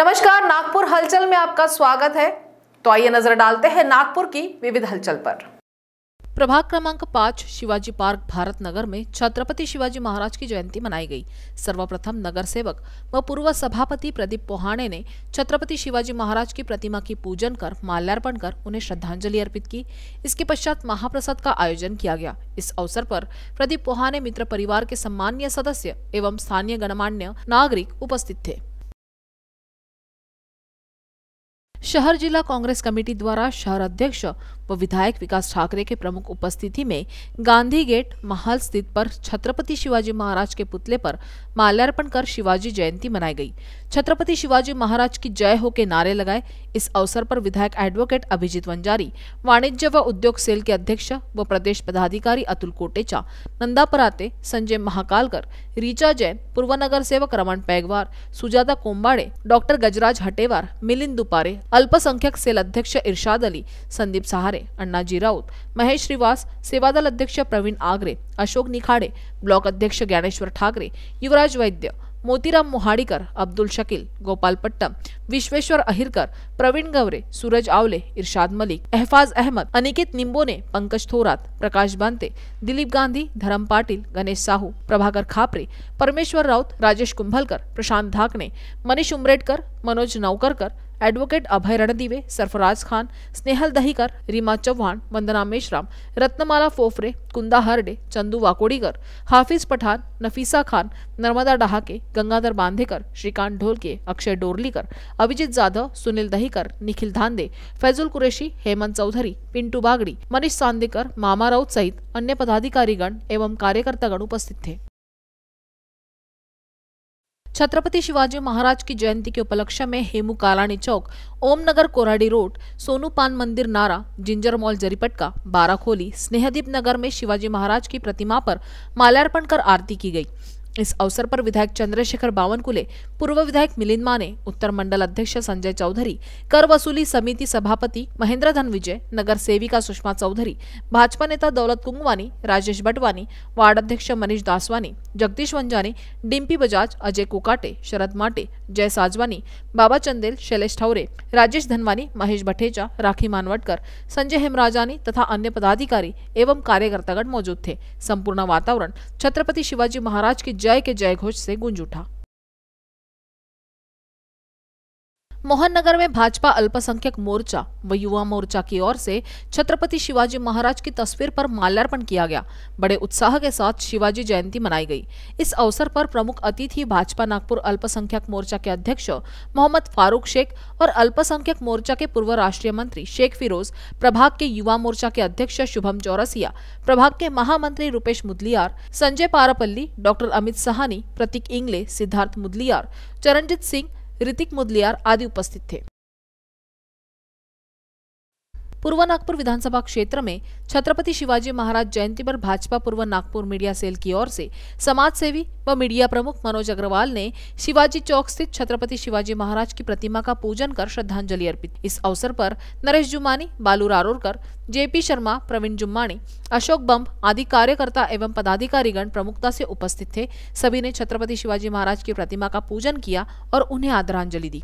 नमस्कार नागपुर हलचल में आपका स्वागत है तो आइए नजर डालते हैं नागपुर की विविध हलचल पर प्रभाग क्रमांक पाँच शिवाजी पार्क भारत नगर में छत्रपति शिवाजी महाराज की जयंती मनाई गई सर्वप्रथम नगर सेवक व पूर्व सभापति प्रदीप पोहाणे ने छत्रपति शिवाजी महाराज की प्रतिमा की पूजन कर माल्यार्पण कर उन्हें श्रद्धांजलि अर्पित की इसके पश्चात महाप्रसाद का आयोजन किया गया इस अवसर पर प्रदीप पोहाने मित्र परिवार के सम्मान्य सदस्य एवं स्थानीय गणमान्य नागरिक उपस्थित थे शहर जिला कांग्रेस कमेटी द्वारा शहर अध्यक्ष व विधायक विकास ठाकरे के प्रमुख उपस्थिति में गांधी गेट महल स्थित पर छत्रपति शिवाजी महाराज के पुतले पर माल्यार्पण कर शिवाजी जयंती मनाई गई छत्रपति शिवाजी महाराज की जय हो के नारे लगाए इस अवसर पर विधायक एडवोकेट अभिजीत वंजारी वाणिज्य व उद्योग सेल के अध्यक्ष व प्रदेश पदाधिकारी अतुल कोटेचा नंदा पराते संजय महाकालकर रीचा जैन पूर्व नगर सेवक रमन पैगवार सुजाता कोम्बाड़े डॉक्टर गजराज हटेवार मिलिंद दुपारे अल्पसंख्यक सेल अध्यक्ष इरशाद अली संदीप सहारे अण्णाजी राउत महेश श्रीवास सेवादल अध्यक्ष प्रवीण आगरे अशोक निखाड़े ब्लॉक अध्यक्ष ज्ञानेश्वर ठाकरे युवराज वैद्य मोतीराम मोहाडीकर अब्दुल शकील गोपाल पट्टम विश्वेश्वर अहिरकर प्रवीण गवरे सूरज आवले इरशाद मलिक अहफाज अहमद अनिकेत निंबोने पंकज थोरात प्रकाश बांते दिलीप गांधी धरम पाटील गणेश साहू प्रभाकर खापरे परमेश्वर राऊत राजेश कुंभलकर प्रशांत धाकणे मनीष उमरेटकर मनोज नवकरकर एडवोकेट अभय रणदिवे सरफराज खान स्नेहल दहीकर रीमा चव्हाण वंदना मेश्राम रत्नमाला फोफरे कुंदा हरडे चंदू वाकोडीकर हाफिज पठाण नफिसा खान नर्मदा डहाके गंगाधर बांधेकर श्रीकांत ढोलके अक्षय डोरलीकर अभिजित जाधव सुनील दहीकर निखिल धांदे फैजुल कुरेशी हेमंत चौधरी पिंटू बागडी मनीष सांदेकर मामा राऊत सहित अन्य पदाधिकारीगण एवं कार्यकर्तागण उपस्थित थे छत्रपति शिवाजी महाराज की जयंती के उपलक्ष्य में Hemu Kalani Chowk Omnagar Koradi road Sonu Paan Mandir Nara Ginger Mall Jaripatka Barakholi Snehdeep Nagar में शिवाजी महाराज की प्रतिमा पर माल्यार्पण कर आरती की गई इस अवसर पर विधायक चंद्रशेखर बावनकुले पूर्व विधायक मिलिंद माने उत्तर मंडल अध्यक्ष संजय चौधरी कर वसूली समिति सभापति महेंद्र धन विजय नगर सेविका सुषमा चौधरी भाजपा नेता दौलत कुंगवानी राजेश बटवानी वार्ड अध्यक्ष मनीष दासवानी जगदीश वंजानी डिम्पी बजाज अजय कुकाटे शरद माटे जय साजवानी बाबा चंदेल शैलेष ठौरे राजेश धनवानी महेश भटेजा राखी मानवटकर संजय हेमराजानी तथा अन्य पदाधिकारी एवं कार्यकर्तागण मौजूद थे संपूर्ण वातावरण छत्रपति शिवाजी महाराज की जय जय के जय घोष से गूंज उठा मोहन नगर में भाजपा अल्पसंख्यक मोर्चा व युवा मोर्चा की ओर से छत्रपति शिवाजी महाराज की तस्वीर पर माल्यार्पण किया गया बड़े उत्साह के साथ शिवाजी जयंती मनाई गई इस अवसर पर प्रमुख अतिथि भाजपा नागपुर अल्पसंख्यक मोर्चा के अध्यक्ष मोहम्मद फारूक शेख और अल्पसंख्यक मोर्चा के पूर्व राष्ट्रीय मंत्री शेख फिरोज प्रभाग के युवा मोर्चा के अध्यक्ष शुभम चौरसिया प्रभाग के महामंत्री रूपेश मुदलियार संजय पारापल्ली डॉक्टर अमित सहानी प्रतीक इंगले सिद्धार्थ मुदलियार चरणजीत सिंह ऋतिक मुदलियार आदि उपस्थित थे पूर्व नागपुर विधानसभा क्षेत्र में छत्रपति शिवाजी महाराज जयंती पर भाजपा पूर्व नागपुर मीडिया सेल की ओर से समाज सेवी व मीडिया प्रमुख मनोज अग्रवाल ने शिवाजी चौक स्थित छत्रपति शिवाजी महाराज की प्रतिमा का पूजन कर श्रद्धांजलि अर्पित इस अवसर पर नरेश जुमानी बालू रारोरकर जेपी शर्मा प्रवीण जुम्माणी अशोक बम्ब आदि कार्यकर्ता एवं पदाधिकारीगण प्रमुखता से उपस्थित थे सभी ने छत्रपति शिवाजी महाराज की प्रतिमा का पूजन किया और उन्हें आदरांजलि दी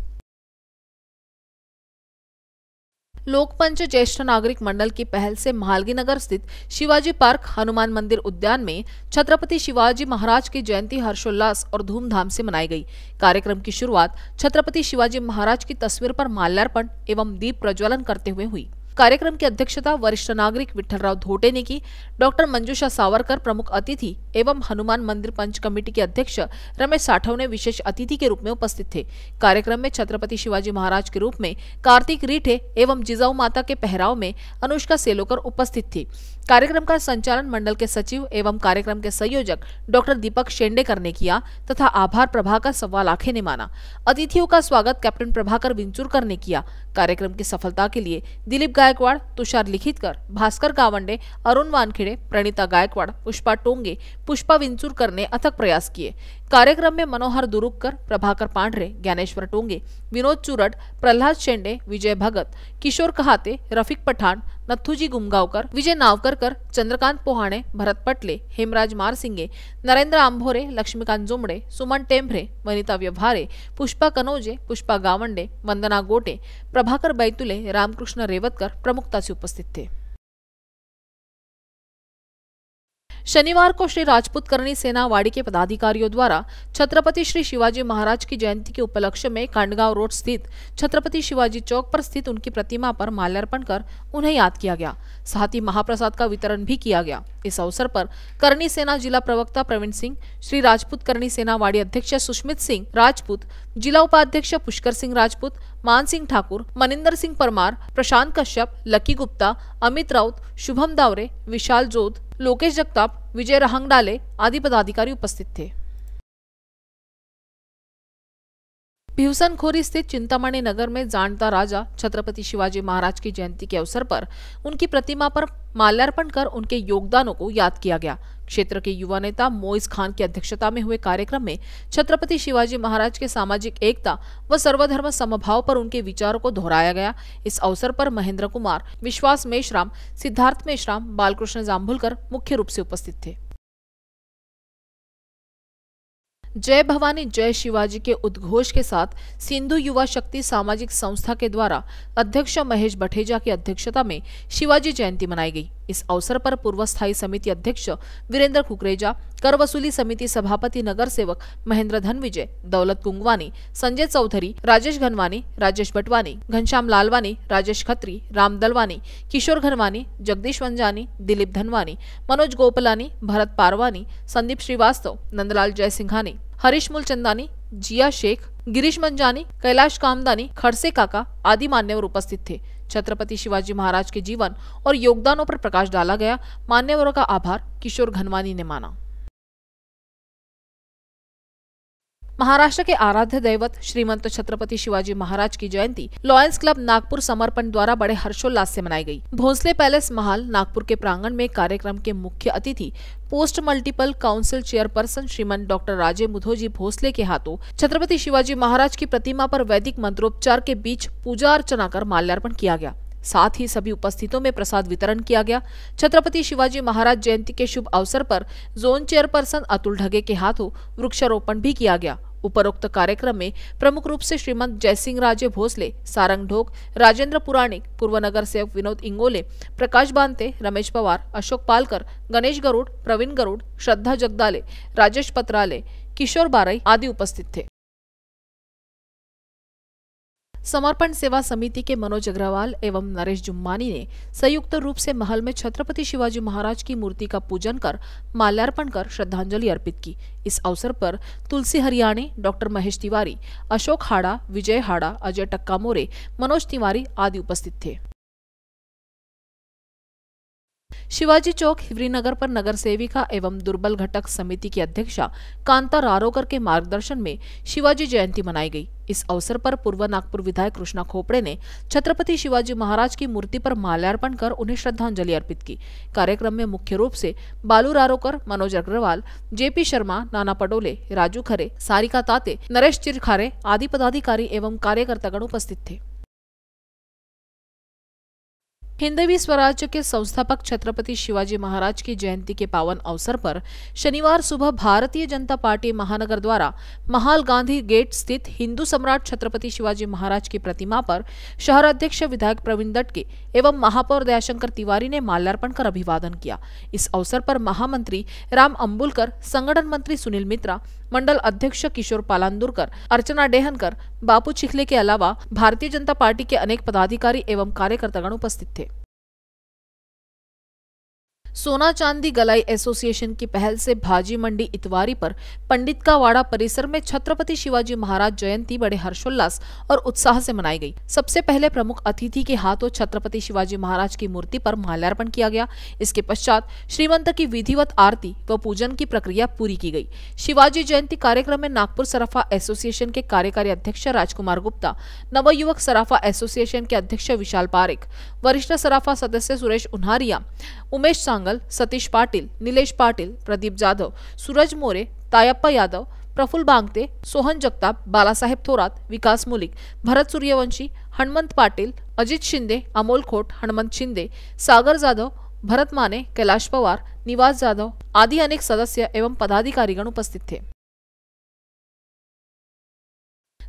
लोकपंच ज्येष्ठ नागरिक मंडल की पहल से महालगी नगर स्थित शिवाजी पार्क हनुमान मंदिर उद्यान में छत्रपति शिवाजी महाराज की जयंती हर्षोल्लास और धूमधाम से मनाई गई कार्यक्रम की शुरुआत छत्रपति शिवाजी महाराज की तस्वीर पर माल्यार्पण एवं दीप प्रज्वलन करते हुए हुई कार्यक्रम की अध्यक्षता वरिष्ठ नागरिक विठलराव धोटे ने की डॉक्टर मंजूषा सावरकर प्रमुख अतिथि एवं हनुमान मंदिर पंच कमेटी के अध्यक्ष रमेश साठव ने विशेष अतिथि के रूप में उपस्थित थे कार्यक्रम में छत्रपति शिवाजी महाराज के रूप में कार्तिक रीठे एवं जिजाऊ माता के पहराव में अनुष्का सेलोकर उपस्थित थी कार्यक्रम का संचालन मंडल के सचिव एवं कार्यक्रम के संयोजक डॉक्टर दीपक शेंडेकर ने किया तथा आभार प्रभाकर सवाल आखे ने माना अतिथियों का स्वागत कैप्टन प्रभाकर विंचुरकर ने किया कार्यक्रम की सफलता के लिए दिलीप गायकवाड तुषार लिखितकर भास्कर गावंडे अरुण वानखेड़े प्रणीता गायकवाड़ पुष्पा टोंगे पुष्पा विंचुरकर ने अथक प्रयास किए कार्यक्रम में मनोहर दुरुककर प्रभाकर पांडरे ज्ञानेश्वर टोंगे विनोद चूरट प्रहलाद शेंडे विजय भगत किशोर कहाते रफिक पठान नथुजी गुमगावकर विजय नावकरकर चंद्रकांत पोहाणे भरत पटले हेमराज मारसिंगे नरेंद्र आंभोरे लक्ष्मीकांत जुमडे सुमन टेंभरे वनिता व्यवहारे पुष्पा कनोजे पुष्पा गावंडे वंदना गोटे प्रभाकर बैतुले रामकृष्ण रेवतकर प्रमुखताचे उपस्थित थे शनिवार को श्री राजपूत करणी सेना वाड़ी के पदाधिकारियों द्वारा छत्रपति श्री शिवाजी महाराज की जयंती के उपलक्ष्य में कांडगांव रोड स्थित छत्रपति शिवाजी चौक पर स्थित उनकी प्रतिमा पर माल्यार्पण कर उन्हें याद किया गया साथ ही महाप्रसाद का वितरण भी किया गया इस अवसर पर करणी सेना जिला प्रवक्ता प्रवीण सिंह श्री राजपूत करणी सेना वाड़ी अध्यक्ष सुष्मित सिंह राजपूत जिला उपाध्यक्ष पुष्कर सिंह राजपूत मान सिंह ठाकुर मनिंदर सिंह परमार प्रशांत कश्यप लकी गुप्ता अमित राउत शुभम दावरे विशाल जोध लोकेश जगताप विजय रहांगडाले आदि पदाधिकारी उपस्थित थे भिवसनखोरी स्थित चिंतामणि नगर में जानता राजा छत्रपति शिवाजी महाराज की जयंती के अवसर पर उनकी प्रतिमा पर माल्यार्पण कर उनके योगदानों को याद किया गया क्षेत्र के युवा नेता मोइज खान की अध्यक्षता में हुए कार्यक्रम में छत्रपति शिवाजी महाराज के सामाजिक एकता व सर्वधर्म समभाव पर उनके विचारों को दोहराया गया इस अवसर पर महेंद्र कुमार विश्वास मेश्राम सिद्धार्थ मेश्राम बालकृष्ण जाम्भुलकर मुख्य रूप से उपस्थित थे जय भवानी जय शिवाजी के उद्घोष के साथ सिंधु युवा शक्ति सामाजिक संस्था के द्वारा अध्यक्ष महेश बठेजा की अध्यक्षता में शिवाजी जयंती मनाई गई इस अवसर पर पूर्व स्थायी समिति अध्यक्ष वीरेंद्र कुकरेजा कर वसूली समिति सभापति नगर सेवक महेंद्र धनविजय दौलत कुंगवानी संजय चौधरी राजेश घनवानी राजेश बटवानी घनश्याम लालवानी राजेश खत्री राम दलवानी किशोर घनवानी जगदीश वंजानी दिलीप धनवानी मनोज गोपलानी भरत पारवानी संदीप श्रीवास्तव नंदलाल जयसिंघानी हरीश मूलचंदानी जिया शेख गिरीश मंजानी कैलाश कामदानी खड़से काका आदि मान्यवर उपस्थित थे छत्रपति शिवाजी महाराज के जीवन और योगदानों पर प्रकाश डाला गया मान्यवरों का आभार किशोर घनवानी ने माना महाराष्ट्र के आराध्य दैवत श्रीमंत छत्रपति शिवाजी महाराज की जयंती लॉयंस क्लब नागपुर समर्पण द्वारा बड़े हर्षोल्लास से मनाई गई भोंसले पैलेस महल नागपुर के प्रांगण में कार्यक्रम के मुख्य अतिथि post multiple council chairperson Shriman doctor Raje Mudhoji Bhosale के हाथों छत्रपति शिवाजी महाराज की प्रतिमा पर वैदिक मंत्रोपचार के बीच पूजा अर्चना कर माल्यार्पण किया गया साथ ही सभी उपस्थितों में प्रसाद वितरण किया गया छत्रपति शिवाजी महाराज जयंती के शुभ अवसर पर जोन चेयरपर्सन अतुल ढगे के हाथों वृक्षारोपण भी किया गया उपरोक्त कार्यक्रम में प्रमुख रूप से श्रीमंत जयसिंह राजे भोसले सारंग ढोक राजेंद्र पुराणिक पूर्व नगर सेवक विनोद इंगोले प्रकाश बांते रमेश पवार अशोक पालकर गणेश गरुड़ प्रवीण गरुड़ श्रद्धा जगदाले राजेश पत्राले किशोर बारई आदि उपस्थित थे समर्पण सेवा समिति के मनोज अग्रवाल एवं नरेश जुम्मानी ने संयुक्त रूप से महल में छत्रपति शिवाजी महाराज की मूर्ति का पूजन कर माल्यार्पण कर श्रद्धांजलि अर्पित की इस अवसर पर तुलसी हरियाणी डॉक्टर महेश तिवारी अशोक हाड़ा विजय हाड़ा अजय टक्का मोरे मनोज तिवारी आदि उपस्थित थे शिवाजी चौक हिवरी नगर पर नगर सेविका एवं दुर्बल घटक समिति की अध्यक्षा कांता रारोकर के मार्गदर्शन में शिवाजी जयंती मनाई गई इस अवसर पर पूर्व नागपुर विधायक कृष्णा खोपड़े ने छत्रपति शिवाजी महाराज की मूर्ति पर माल्यार्पण कर उन्हें श्रद्धांजलि अर्पित की कार्यक्रम में मुख्य रूप से बालू रारोकर मनोज अग्रवाल जेपी शर्मा नाना पटोले राजू खरे सारिका ताते नरेश चिरखारे आदि पदाधिकारी एवं कार्यकर्तागण उपस्थित थे हिंदवी स्वराज्य के संस्थापक छत्रपति शिवाजी महाराज की जयंती के पावन अवसर पर शनिवार सुबह भारतीय जनता पार्टी महानगर द्वारा महाल गांधी गेट स्थित हिंदू सम्राट छत्रपति शिवाजी महाराज की प्रतिमा पर शहर अध्यक्ष विधायक प्रवीण दटके एवं महापौर दयाशंकर तिवारी ने माल्यार्पण कर अभिवादन किया इस अवसर पर महामंत्री राम अम्बुलकर संगठन मंत्री सुनील मित्रा मंडल अध्यक्ष किशोर पालांदुरकर अर्चना डेहनकर बापू चिखले के अलावा भारतीय जनता पार्टी के अनेक पदाधिकारी एवं कार्यकर्तागण उपस्थित थे सोना चांदी गलाई एसोसिएशन की पहल से भाजी मंडी इतवारी पर पंडित का वाड़ा परिसर में छत्रपति शिवाजी महाराज जयंती बड़े हर्षोल्लास और उत्साह से मनाई गई सबसे पहले प्रमुख अतिथि के हाथों छत्रपति शिवाजी महाराज की मूर्ति पर माल्यार्पण किया गया इसके पश्चात श्रीमंत की विधिवत आरती व पूजन की प्रक्रिया पूरी की गई शिवाजी जयंती कार्यक्रम में नागपुर सराफा एसोसिएशन के कार्यकारी अध्यक्ष राजकुमार गुप्ता नवयुवक सराफा एसोसिएशन के अध्यक्ष विशाल पारेख वरिष्ठ सराफा सदस्य सुरेश उन्हारिया उमेश सांग नांगल सतीश पाटिल निलेश पाटिल प्रदीप जाधव सूरज मोरे तायप्पा यादव प्रफुल बांगते सोहन जगताप बालासाहेब थोरात विकास मुलिक भरत सूर्यवंशी हनुमंत पाटिल अजित शिंदे अमोल खोट हनुमंत शिंदे सागर जाधव भरत माने कैलाश पवार निवास जाधव आदि अनेक सदस्य एवं पदाधिकारीगण उपस्थित थे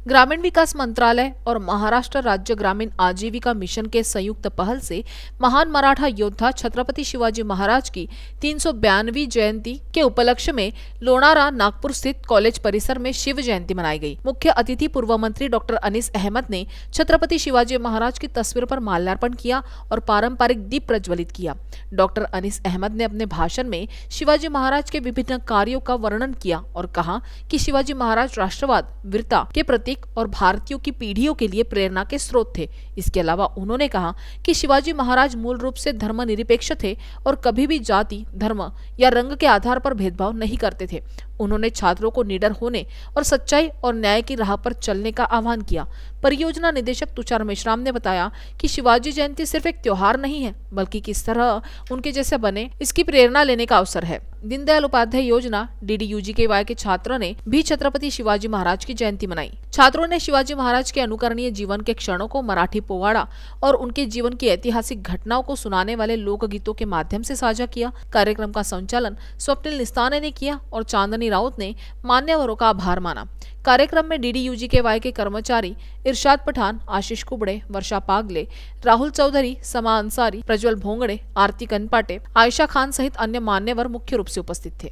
ग्रामीण विकास मंत्रालय और महाराष्ट्र राज्य ग्रामीण आजीविका मिशन के संयुक्त पहल से महान मराठा योद्धा छत्रपति शिवाजी महाराज की तीन जयंती के उपलक्ष्य में लोनारा नागपुर स्थित कॉलेज परिसर में शिव जयंती मनाई गई मुख्य अतिथि पूर्व मंत्री डॉक्टर अनिस अहमद ने छत्रपति शिवाजी महाराज की तस्वीर पर माल्यार्पण किया और पारंपरिक दीप प्रज्वलित किया डॉक्टर अनिस अहमद ने अपने भाषण में शिवाजी महाराज के विभिन्न कार्यो का वर्णन किया और कहा कि शिवाजी महाराज राष्ट्रवाद वीरता के प्रति नागरिक और भारतीयों की पीढ़ियों के लिए प्रेरणा के स्रोत थे इसके अलावा उन्होंने कहा कि शिवाजी महाराज मूल रूप से धर्मनिरपेक्ष थे और कभी भी जाति धर्म या रंग के आधार पर भेदभाव नहीं करते थे उन्होंने छात्रों को निडर होने और सच्चाई और न्याय की राह पर चलने का आह्वान किया परियोजना निदेशक तुषार मेश्राम ने बताया कि शिवाजी जयंती सिर्फ एक त्योहार नहीं है बल्कि किस तरह उनके जैसे बने इसकी प्रेरणा लेने का अवसर है दीनदयाल उपाध्याय योजना डी डी जी के वाई के छात्रों ने भी छत्रपति शिवाजी महाराज की जयंती मनाई छात्रों ने शिवाजी महाराज के अनुकरणीय जीवन के क्षणों को मराठी पोवाड़ा और उनके जीवन की ऐतिहासिक घटनाओं को सुनाने वाले लोकगीतों के माध्यम से साझा किया कार्यक्रम का संचालन स्वप्निल निस्ताने ने किया और चांदनी नंदिनी राउत ने मान्यवरों का आभार माना कार्यक्रम में डीडीयूजी के वाई के कर्मचारी इरशाद पठान आशीष कुबड़े वर्षा पागले राहुल चौधरी समा अंसारी प्रज्वल भोंगड़े आरती कनपाटे आयशा खान सहित अन्य मान्यवर मुख्य रूप से उपस्थित थे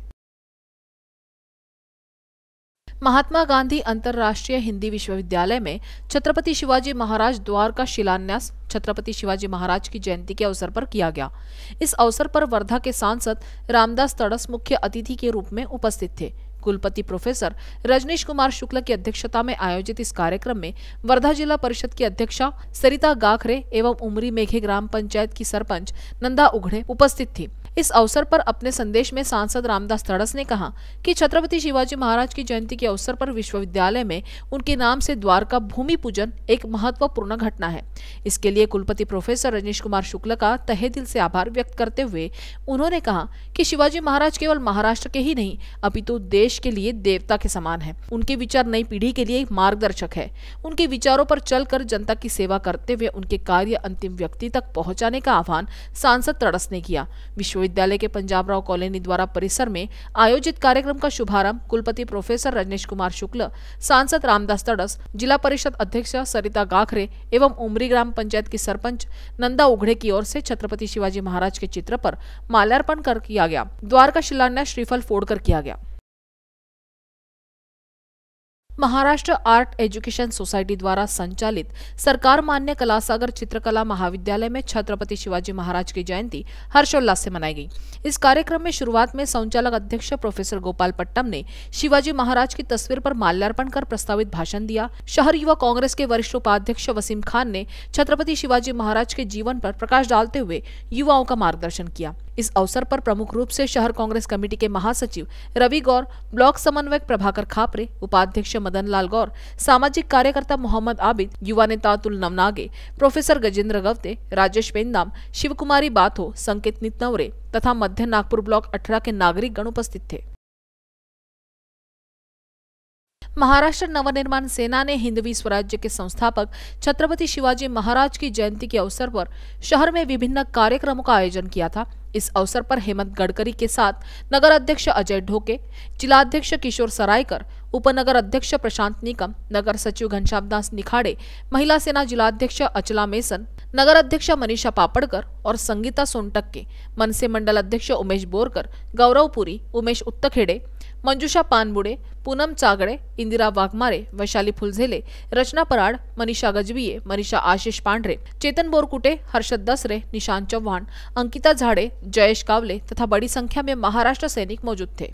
महात्मा गांधी अंतर्राष्ट्रीय हिंदी विश्वविद्यालय में छत्रपति शिवाजी महाराज द्वार का शिलान्यास छत्रपति शिवाजी महाराज की जयंती के अवसर पर किया गया इस अवसर पर वर्धा के सांसद रामदास तड़स मुख्य अतिथि के रूप में उपस्थित थे कुलपति प्रोफेसर रजनीश कुमार शुक्ल की अध्यक्षता में आयोजित इस कार्यक्रम में वर्धा जिला परिषद की अध्यक्षा सरिता गाखरे एवं उमरी मेघे ग्राम पंचायत की सरपंच नंदा उघड़े उपस्थित थी इस अवसर पर अपने संदेश में सांसद रामदास तड़स ने कहा कि छत्रपति शिवाजी महाराज की जयंती के अवसर पर विश्वविद्यालय में उनके नाम से द्वार का भूमि पूजन एक महत्वपूर्ण घटना है इसके लिए कुलपति प्रोफेसर रजनीश कुमार शुक्ल का तहे दिल से आभार व्यक्त करते हुए उन्होंने कहा कि शिवाजी महाराज केवल महाराष्ट्र के ही नहीं अपितु तो देश के लिए देवता के समान है उनके विचार नई पीढ़ी के लिए मार्गदर्शक है उनके विचारों पर चलकर जनता की सेवा करते हुए उनके कार्य अंतिम व्यक्ति तक पहुंचाने का आह्वान सांसद तड़स ने किया विश्व विश्वविद्यालय के पंजाब राव कॉलोनी द्वारा परिसर में आयोजित कार्यक्रम का शुभारंभ कुलपति प्रोफेसर रजनीश कुमार शुक्ल सांसद रामदास तड़स जिला परिषद अध्यक्ष सरिता गाखरे एवं उमरी ग्राम पंचायत की सरपंच नंदा उघड़े की ओर से छत्रपति शिवाजी महाराज के चित्र पर माल्यार्पण कर किया गया द्वार का शिलान्यास श्रीफल कर किया गया महाराष्ट्र आर्ट एजुकेशन सोसाइटी द्वारा संचालित सरकार मान्य कलासागर चित्रकला महाविद्यालय में छत्रपति शिवाजी महाराज की जयंती हर्षोल्लास से मनाई गई इस कार्यक्रम में शुरुआत में संचालक अध्यक्ष प्रोफेसर गोपाल पट्टम ने शिवाजी महाराज की तस्वीर पर माल्यार्पण कर प्रस्तावित भाषण दिया शहर युवा कांग्रेस के वरिष्ठ उपाध्यक्ष वसीम खान ने छत्रपति शिवाजी महाराज के जीवन पर प्रकाश डालते हुए युवाओं का मार्गदर्शन किया इस अवसर पर प्रमुख रूप से शहर कांग्रेस कमेटी के महासचिव रवि गौर ब्लॉक समन्वयक प्रभाकर खापरे उपाध्यक्ष मदन लाल गौर सामाजिक कार्यकर्ता मोहम्मद आबिद युवा नेता अतुल नवनागे प्रोफेसर गजेंद्र गवते राजेश पेंदाम शिवकुमारी बाथो संकेत नितनवरे तथा मध्य नागपुर ब्लॉक अठारह के नागरिक गण उपस्थित थे महाराष्ट्र नवनिर्माण सेना ने हिंदवी स्वराज्य के संस्थापक छत्रपति शिवाजी महाराज की जयंती के अवसर पर शहर में विभिन्न कार्यक्रमों का आयोजन किया था इस अवसर पर हेमंत गडकरी के साथ नगर अध्यक्ष अजय ढोके जिलाध्यक्ष किशोर सरायकर उपनगर अध्यक्ष प्रशांत निकम नगर सचिव घनश्याम दास निखाड़े महिला सेना जिलाध्यक्ष अचला मेसन नगर अध्यक्ष मनीषा पापड़कर और संगीता सोनटक्के मनसे मंडल अध्यक्ष उमेश बोरकर गौरवपुरी उमेश उत्तखेड़े मंजुषा पानबुडे पूनम चागड़े इंदिरा वाघमारे वैशाली फुलझेले रचना पराड मनीषा गजबिये मनीषा आशीष पांढरे चेतन बोरकुटे हर्षद दसरे निशांत चौहान अंकिता झाड़े जयेश कावले तथा बड़ी संख्या में महाराष्ट्र सैनिक मौजूद थे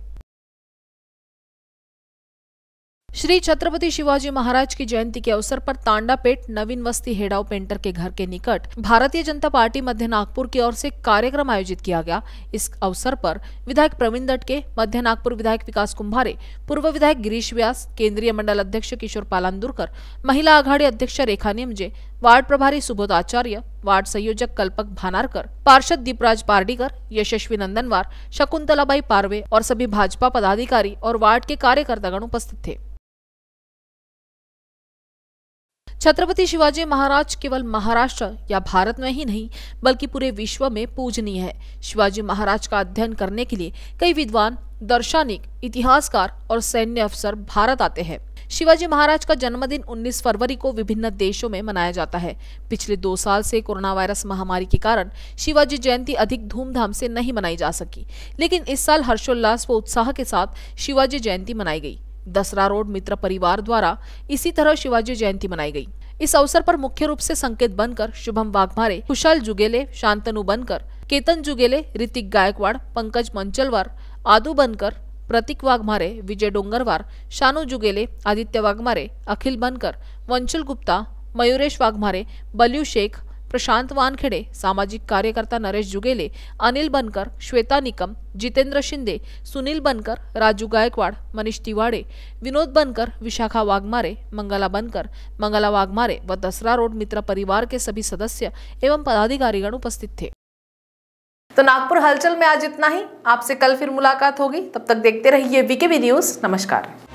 श्री छत्रपति शिवाजी महाराज की जयंती के अवसर पर तांडा पेट नवीन वस्ती हेडाउ पेंटर के घर के निकट भारतीय जनता पार्टी मध्य नागपुर की ओर से कार्यक्रम आयोजित किया गया इस अवसर पर विधायक प्रवीण दटके मध्य नागपुर विधायक विकास कुंभारे पूर्व विधायक गिरीश व्यास केंद्रीय मंडल अध्यक्ष किशोर पालांदुरकर महिला आघाड़ी अध्यक्ष रेखा निमजे वार्ड प्रभारी सुबोध आचार्य वार्ड संयोजक कल्पक भानारकर पार्षद दीपराज पार्डीकर यशस्वी नंदनवार शकुंतलाबाई पारवे और सभी भाजपा पदाधिकारी और वार्ड के कार्यकर्तागण उपस्थित थे छत्रपति शिवाजी महाराज केवल महाराष्ट्र या भारत में ही नहीं बल्कि पूरे विश्व में पूजनीय है शिवाजी महाराज का अध्ययन करने के लिए कई विद्वान दर्शनिक इतिहासकार और सैन्य अफसर भारत आते हैं शिवाजी महाराज का जन्मदिन 19 फरवरी को विभिन्न देशों में मनाया जाता है पिछले दो साल से कोरोना वायरस महामारी के कारण शिवाजी जयंती अधिक धूमधाम से नहीं मनाई जा सकी लेकिन इस साल हर्षोल्लास व उत्साह के साथ शिवाजी जयंती मनाई गई दसरा रोड मित्र परिवार द्वारा इसी तरह शिवाजी जयंती मनाई गई इस अवसर पर मुख्य रूप से संकेत बनकर शुभम वाघमारे कुशल जुगेले शांतनु बनकर केतन जुगेले ऋतिक गायकवाड़ पंकज मंचलवार आदू बनकर प्रतीक वाघमारे विजय डोंगरवार शानू जुगेले आदित्य वाघमारे अखिल बनकर वंशल गुप्ता मयूरेश वाघमारे बल्यू शेख प्रशांत वानखेडे सामाजिक कार्यकर्ता नरेश जुगेले अनिल बनकर श्वेता निकम जितेंद्र शिंदे सुनील बनकर राजू गायकवाड मनीष तिवाडे विनोद बनकर विशाखा वाघमारे मंगला बनकर मंगला वाघमारे व दसरा रोड मित्र परिवार के सभी सदस्य एवं पदाधिकारीगण उपस्थित थे तो नागपुर हलचल में आज इतना ही आपसे कल फिर मुलाकात होगी तब तक देखते रहिए वीकेबी न्यूज नमस्कार